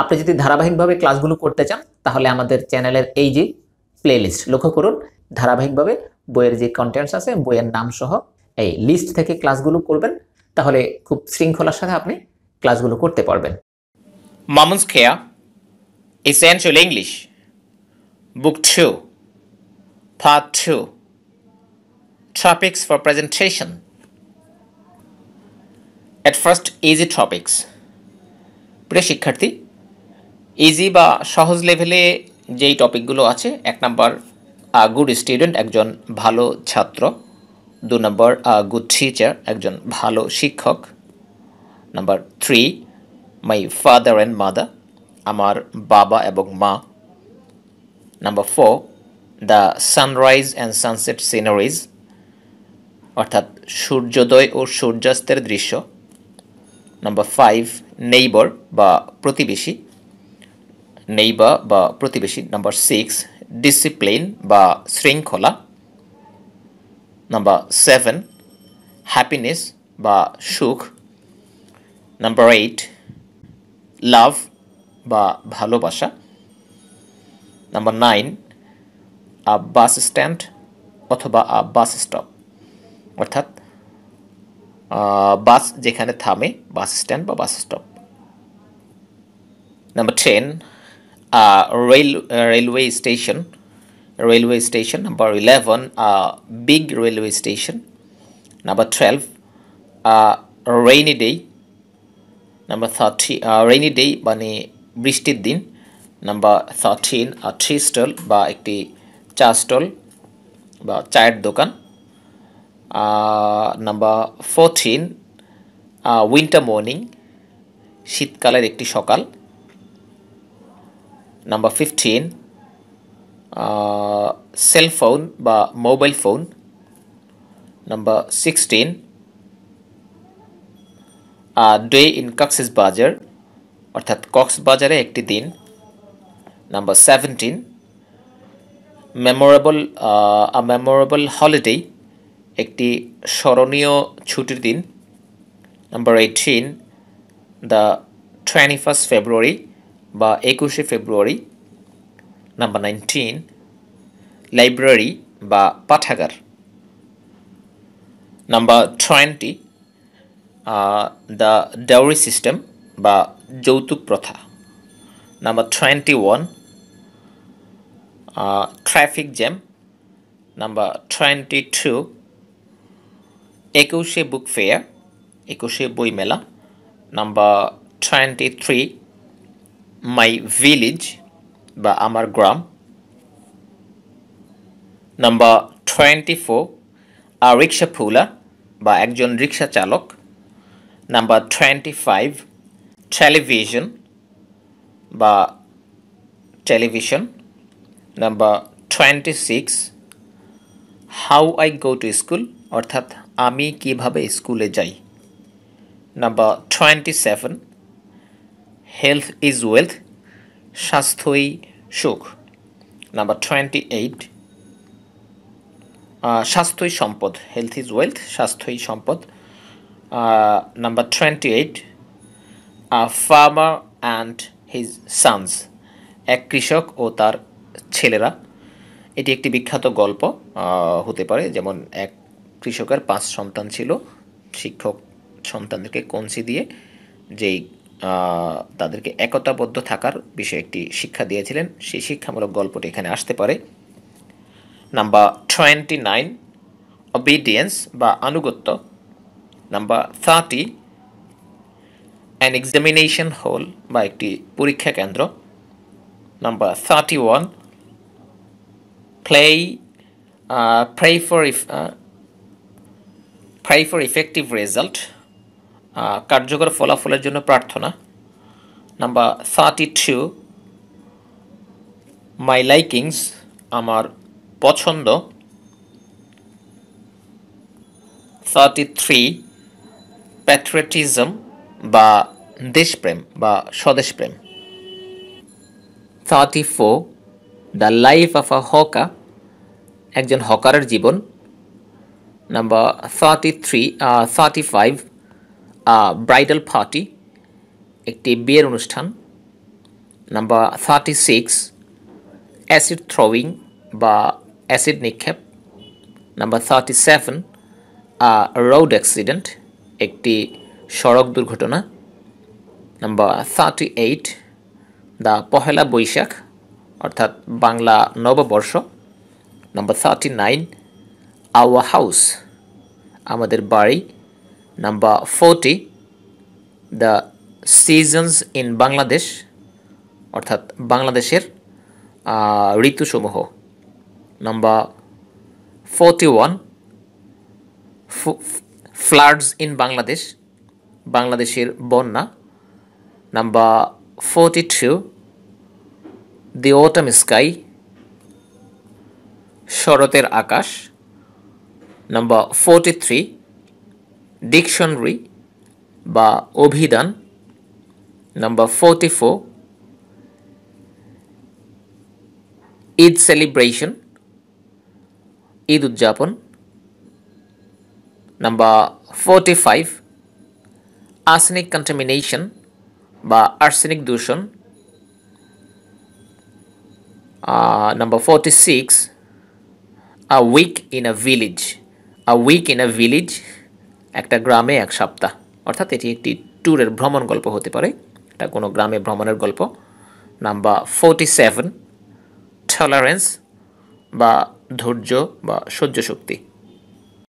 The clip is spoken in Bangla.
আপনি যদি ধারাবাহিকভাবে ক্লাসগুলো করতে চান তাহলে আমাদের চ্যানেলের এই যে প্লেলিস্ট লক্ষ্য করুন ধারাবাহিকভাবে বইয়ের যে কন্টেন্টস আছে বইয়ের নাম সহ এই লিস্ট থেকে ক্লাসগুলো করবেন তাহলে খুব শৃঙ্খলার সাথে আপনি ক্লাসগুলো করতে পারবেন Mamun's Kheya Essential English book 2 Part 2 topics for presentation At first easy topics প্রিয় শিক্ষার্থী ইজি বা সহজ লেভেলে যেই টপিকগুলো আছে এক নাম্বার গুড স্টুডেন্ট একজন ভালো ছাত্র দু নম্বর গুড টিচার একজন ভালো শিক্ষক number three my father and mother আমার বাবা এবং মা number four the sunrise and sunset sceneries অর্থাৎ সূর্যোদয় ও সূর্যাস্তের দৃশ্য নাম্বার ফাইভ নেইবর বা প্রতিবেশী নেইবা বা প্রতিবেশী নাম্বার সিক্স ডিসিপ্লিন বা শৃঙ্খলা নাম্বার সেভেন হ্যাপিনেস বা সুখ নাম্বার এইট লাভ বা ভালোবাসা number nine a bus stand অথবা আ বাস স্টপ অর্থাৎ বাস যেখানে থামে বাস স্ট্যান্ড বা bus stop number ten uh, rail, uh, railway station railway station number 11 uh, big railway station number 12 uh, rainy day number 30 uh, rainy day মানে বৃষ্টির দিন নাম্বার থার্টিন থ্রি স্টল বা একটি চা স্টল বা চায়ের দোকান নাম্বার ফোরটিন উইন্টার মর্নিং শীতকালের একটি সকাল নাম্বার ফিফটিন সেল ফোন বা mobile phone number sixteen day in Cox's Bazar অর্থাৎ কক্সবাজারে একটি দিন number seventeen memorable a memorable holiday একটি স্মরণীয় ছুটির দিন number eighteen the twenty first February বা একুশে ফেব্রুয়ারি নাম্বার নাইনটিন লাইব্রেরি বা পাঠাগার number twenty the dowry system বা যৌতুক প্রথা number twenty one traffic jam number twenty two একুশে বুক ফেয়ার একুশে বইমেলা number twenty three my village বা আমার গ্রাম number twenty four a rickshaw puller বা একজন রিক্সা চালক নাম্বার টোয়েন্টি ফাইভ টেলিভিশন বা television number twenty six how I go to school অর্থাৎ আমি কিভাবে স্কুলে যাই number twenty seven health is wealth স্বাস্থ্যই সুখ নাম্বার টোয়েন্টি এইট স্বাস্থ্যই সম্পদ হেলথ ইজ ওয়েলথ স্বাস্থ্যই সম্পদ number twenty eight farmer and his sons এক কৃষক ও তার ছেলেরা এটি একটি বিখ্যাত গল্প হতে পারে যেমন এক কৃষকের পাঁচ সন্তান ছিল শিক্ষক সন্তানদেরকে কঞ্চি দিয়ে যেই তাদেরকে একতাবদ্ধ থাকার বিষয়ে একটি শিক্ষা দিয়েছিলেন সেই শিক্ষামূলক গল্পটি এখানে আসতে পারে নাম্বার টোয়েন্টি নাইন অবিডিয়েন্স বা আনুগত্য নাম্বার থার্টি অ্যান এক্সামিনেশন হল বা একটি পরীক্ষা কেন্দ্র number thirty one play pray for if pray for effective result কার্যকর ফলাফলের জন্য প্রার্থনা number thirty two my likings আমার পছন্দ থার্টি থ্রি প্যাট্রিয়টিজম বা দেশপ্রেম বা স্বদেশপ্রেম thirty four the life of a hawker একজন হকারের জীবন number thirty three thirty five bridal party একটি বিয়ের অনুষ্ঠান number thirty six acid throwing বা অ্যাসিড নিক্ষেপ number thirty seven road accident একটি সড়ক দুর্ঘটনা number thirty eight the Pahela Baishakh অর্থাৎ বাংলা নববর্ষ number thirty nine our house আমাদের বাড়ি Number 40 The seasons in Bangladesh অর্থাৎ বাংলাদেশের ঋতুসমূহ number forty one floods in Bangladesh বাংলাদেশের বন্যা number forty two the autumn sky শরতের আকাশ নাম্বার ফোর্টি থ্রি ডিকশনারি বা অভিধান number forty four Eid celebration Eid উদযাপন number forty five arsenic contamination বা আর্সেনিক দূষণ number forty six a week in a village a week in a village একটা গ্রামে এক সপ্তাহ অর্থাৎ এটি একটি ট্যুরের ভ্রমণ গল্প হতে পারে এটা কোনো গ্রামে ভ্রমণের গল্প নাম্বার ফোর্টি সেভেন টলারেন্স বা ধৈর্য বা সহ্য শক্তি